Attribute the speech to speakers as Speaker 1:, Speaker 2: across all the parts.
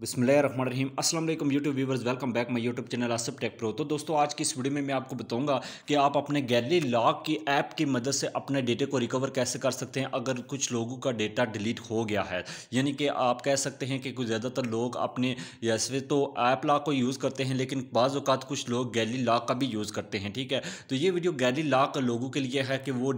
Speaker 1: बिसमीम अस्सलाम YouTube viewers welcome back my YouTube channel Asif tech pro तो दोस्तों आज की इस वीडियो में मैं आपको बताऊंगा कि आप अपने गैलरी लॉक की ऐप की मदद से अपने डेटे को रिकवर कैसे कर सकते हैं अगर कुछ लोगों का डेटा डिलीट हो गया है यानी कि आप कह सकते हैं कि कुछ ज़्यादातर लोग अपने ऐसे तो ऐप लॉक को यूज़ करते हैं लेकिन बाजात कुछ लोग गैली लॉक का भी यूज़ करते हैं ठीक है तो ये वीडियो गैली लॉक लोगों के लिए है कि वो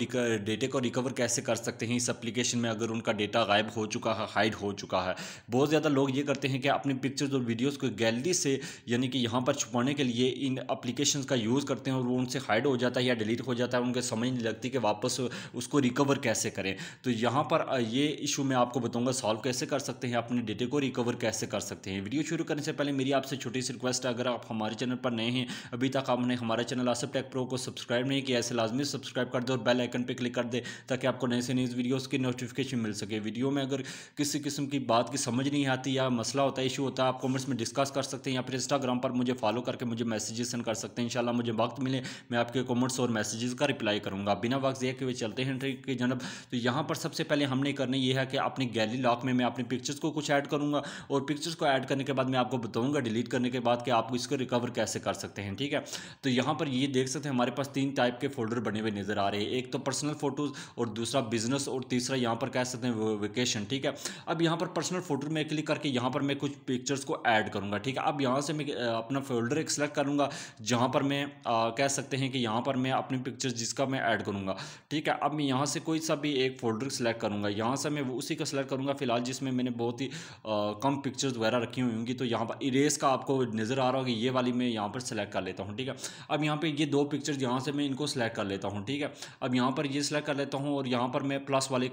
Speaker 1: डेटे को रिकवर कैसे कर सकते हैं इस अप्लीकेशन में अगर उनका डेटा गायब हो चुका है हाइड हो चुका है बहुत ज़्यादा लोग ये करते हैं कि अपनी पिक्चर्स और वीडियोज़ को गैलरी से यानी कि यहाँ पर छुपाने के लिए इन अप्लीकेशन का यूज़ करते हैं और वो उनसे हाइड हो जाता है या डिलीट हो जाता है उनके समझ नहीं लगती कि वापस उसको रिकवर कैसे करें तो यहाँ पर ये इशू मैं आपको बताऊँगा सॉल्व कैसे कर सकते हैं अपने डेटे को रिकवर कैसे कर सकते हैं वीडियो शुरू करने से पहले मेरी आपसे छोटी सी रिक्वेस्ट है अगर आप हमारे चैनल पर नए हैं अभी तक आपने हमारे चैनल आसिफ टेक प्रो को सब्सक्राइब नहीं किया ऐसे लाजमी सब्सक्राइब कर दे और बेल आइकन पर क्लिक कर दे ताकि आपको नए से नई वीडियोज़ की नोटिफिकेशन मिल सके वीडियो में अगर किसी किस्म की बात की समझ नहीं आती या मसला होता है का इशू होता है आप कमेंट्स में डिस्कस कर सकते हैं या फिर इंस्टाग्राम पर मुझे फॉलो करके मुझे मैसेजेस सेंड कर सकते हैं इंशाल्लाह मुझे वक्त मिले मैं आपके कमेंट्स और मैसेजेस का रिप्लाई करूंगा बिना वक्त दिए कि वे चलते हैं ट्रिक की जनब तो यहाँ पर सबसे पहले हमने करना ये है कि अपनी गैली लॉक में मैं अपनी पिक्चर्स को कुछ ऐड करूँगा और पिक्चर्स को ऐड करने के बाद मैं आपको बताऊँगा डिलीट करने के बाद कि आप इसको रिकवर कैसे कर सकते हैं ठीक है तो यहाँ पर ये देख सकते हैं हमारे पास तीन टाइप के फोल्डर बने हुए नज़र आ रहे हैं एक तो पर्सनल फोटोज़ और दूसरा बिजनेस और तीसरा यहाँ पर कह सकते हैं वेकेशन ठीक है अब यहाँ पर पर्सनल फोटो में क्लिक करके यहाँ पर मैं कुछ पिक्चर्स को ऐड करूँगा ठीक है अब यहाँ से मैं अपना फोल्डर एक सेलेक्ट करूँगा जहाँ पर मैं आ, कह सकते हैं कि यहाँ पर मैं अपनी पिक्चर्स जिसका मैं ऐड करूँगा ठीक है अब मैं यहाँ से कोई सा भी एक फोल्डर सेलेक्ट करूँगा यहाँ से मैं उसी का सेलेक्ट करूँगा फिलहाल जिसमें मैंने बहुत ही कम पिक्चर्स वगैरह रखी हुई होंगी तो यहाँ पर इरेस का आपको नज़र आ रहा होगा ये वाली मैं यहाँ पर सेलेक्ट कर लेता हूँ ठीक है अब यहाँ पर ये दो पिक्चर्स यहाँ से मैं इनको सिलेक्ट कर लेता हूँ ठीक है अब यहाँ पर ये सिलेक्ट कर लेता हूँ और यहाँ पर मैं प्लस वाले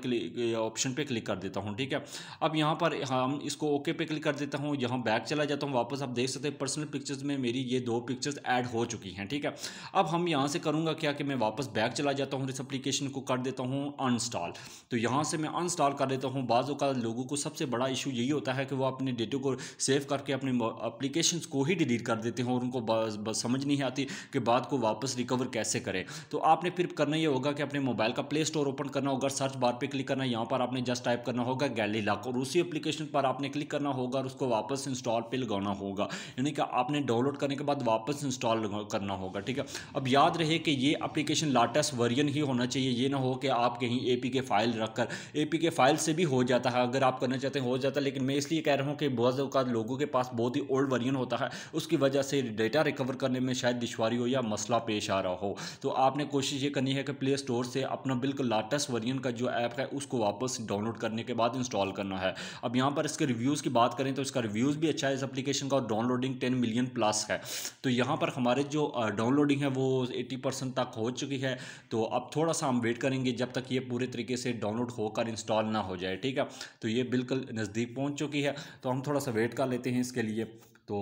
Speaker 1: ऑप्शन पर क्लिक कर देता हूँ ठीक है अब यहाँ पर हम इसको ओके पे क्लिक कर देते देता हूँ यहाँ बैक चला जाता हूँ वापस आप देख सकते हैं पर्सनल पिक्चर्स में मेरी ये दो पिक्चर्स ऐड हो चुकी हैं ठीक है अब हम यहाँ से करूँगा क्या कि मैं वापस बैक चला जाता हूँ इस एप्लीकेशन को कर देता हूँ अनस्टॉल तो यहाँ से मैं अनस्टॉल कर देता हूँ बाज़ अवत लोगों को सबसे बड़ा इशू यही होता है कि वो अपने डेटों को सेव करके अपने अप्लीकेशन को ही डिलीट कर देते हैं और उनको समझ नहीं आती कि बाद को वापस रिकवर कैसे करें तो आपने फिर करना ये होगा कि अपने मोबाइल का प्ले स्टोर ओपन करना होगा सर्च बार पे क्लिक करना यहाँ पर आपने जस्ट टाइप करना होगा गैली लाक और उसी एप्लीकेशन पर आपने क्लिक करना होगा और उसको वापस इंस्टॉल पे लगाना होगा यानी कि आपने डाउनलोड करने के बाद वापस इंस्टॉल करना होगा ठीक है अब याद रहे कि ये अप्लीकेशन लाटेस्ट वर्जन ही होना चाहिए ये ना हो कि आप कहीं ए के फाइल रख कर ए के फाइल से भी हो जाता है अगर आप करना चाहते हैं हो जाता है लेकिन मैं इसलिए कह रहा हूँ कि बहुत अवकात लोगों के पास बहुत ही ओल्ड वर्जन होता है उसकी वजह से डेटा रिकवर करने में शायद दुशारी हो या मसला पेश आ रहा हो तो आपने कोशिश ये करनी है कि प्ले स्टोर से अपना बिल्कुल लाटेस्ट वर्जन का जो ऐप है उसको वापस डाउनलोड करने के बाद इंस्टॉल करना है अब यहाँ पर इसके रिव्यूज़ की बात करें तो तो इसका रिव्यूज़ भी अच्छा है इस एप्लीकेशन का और डाउनलोडिंग टेन मिलियन प्लस है तो यहाँ पर हमारे जो डाउनलोडिंग है वो एट्टी परसेंट तक हो चुकी है तो अब थोड़ा सा हम वेट करेंगे जब तक ये पूरे तरीके से डाउनलोड होकर इंस्टॉल ना हो जाए ठीक है तो ये बिल्कुल नज़दीक पहुँच चुकी है तो हम थोड़ा सा वेट कर लेते हैं इसके लिए तो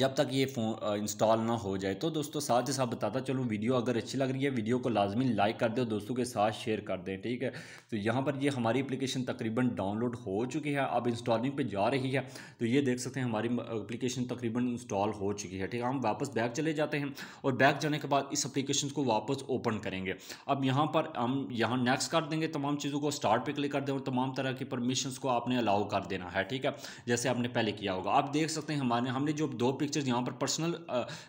Speaker 1: जब तक ये फ़ोन इंस्टॉल ना हो जाए तो दोस्तों साथ ही साथ बताता चलूँ वीडियो अगर अच्छी लग रही है वीडियो को लाजमी लाइक कर दें दोस्तों के साथ शेयर कर दें ठीक है तो यहाँ पर ये हमारी एप्लीकेशन तकरीबन डाउनलोड हो चुकी है अब इंस्टॉलिंग पे जा रही है तो ये देख सकते हैं हमारी एप्लीकेशन तकरीबन इंस्टॉल हो चुकी है ठीक है हम वापस बैक चले जाते हैं और बैक जाने के बाद इस अप्लीकेशन को वापस ओपन करेंगे अब यहाँ पर हम यहाँ नेक्स्ट कर देंगे तमाम चीज़ों को स्टार्ट पर क्लिक कर दें और तमाम तरह की परमिशन को आपने अलाउ कर देना है ठीक है जैसे आपने पहले किया होगा आप देख सकते हैं हमारे हमने जो दो पिक्चर्स यहाँ पर पर्सनल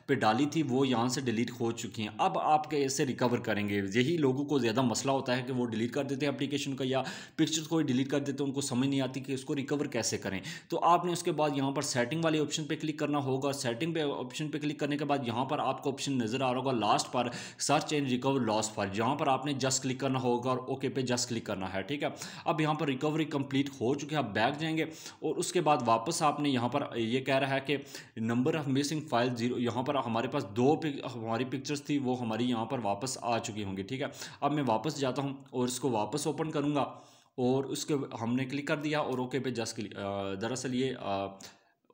Speaker 1: पे डाली थी वो यहाँ से डिलीट हो चुकी हैं अब आप कैसे रिकवर करेंगे यही लोगों को ज़्यादा मसला होता है कि वो डिलीट कर देते हैं अपलीकेशन का या पिक्चर्स को डिलीट कर देते हैं उनको समझ नहीं आती कि उसको रिकवर कैसे करें तो आपने उसके बाद यहाँ पर सेटिंग वाले ऑप्शन पर क्लिक करना होगा सेटिंग पे ऑप्शन पर क्लिक करने के बाद यहाँ पर आपको ऑप्शन नज़र आ रहा होगा लास्ट पर search and recover loss for यहाँ पर आपने जस्ट क्लिक करना होगा और ओके पे जस्ट क्लिक करना है ठीक है अब यहाँ पर रिकवरी कंप्लीट हो चुकी है आप बैक जाएंगे और उसके बाद वापस आपने यहाँ पर ये यह कह रहा है कि number number of missing file zero यहाँ पर हमारे पास दो पिक, हमारी पिक्चर्स थी वो हमारी यहाँ पर वापस आ चुकी होंगी ठीक है अब मैं वापस जाता हूँ और इसको वापस ओपन करूँगा और उसके हमने क्लिक कर दिया और ओके पे जस्ट क्लिक दरअसल ये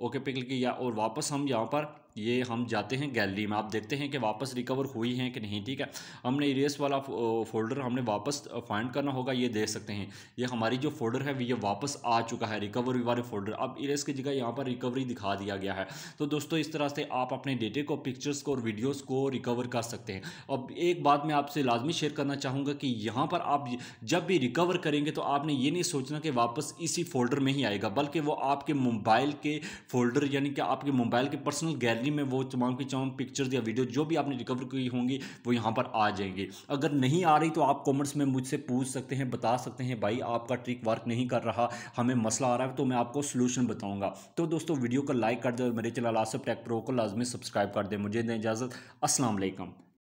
Speaker 1: ओके पे क्लिक किया और वापस हम यहाँ पर ये हम जाते हैं गैलरी में आप देखते हैं कि वापस रिकवर हुई हैं कि नहीं ठीक है हमने इरेस वाला फोल्डर हमने वापस फाइंड करना होगा ये देख सकते हैं ये हमारी जो फोल्डर है ये वापस आ चुका है रिकवरी वाले फोल्डर अब इरेस की जगह यहाँ पर रिकवरी दिखा दिया गया है तो दोस्तों इस तरह से आप अपने डेटे को पिक्चर्स को और वीडियोज़ को रिकवर कर सकते हैं अब एक बात मैं आपसे लाजमी शेयर करना चाहूँगा कि यहाँ पर आप जब भी रिकवर करेंगे तो आपने ये नहीं सोचना कि वापस इसी फोल्डर में ही आएगा बल्कि वो आपके मोबाइल के फोल्डर यानी कि आपके मोबाइल के पर्सनल गैलरी गैलरी में वो तमाम की तमाम पिक्चर्स या वीडियो जो भी आपने रिकवर की होंगी वो यहाँ पर आ जाएंगी अगर नहीं आ रही तो आप कॉमेंट्स में मुझसे पूछ सकते हैं बता सकते हैं भाई आपका ट्रिक वर्क नहीं कर रहा हमें मसला आ रहा है तो मैं आपको सोल्यूशन बताऊँगा तो दोस्तों वीडियो को लाइक कर दे मेरे चैनल आसफ टेक प्रो को लाजमी सब्सक्राइब कर दें मुझे दें इजाज़त असलम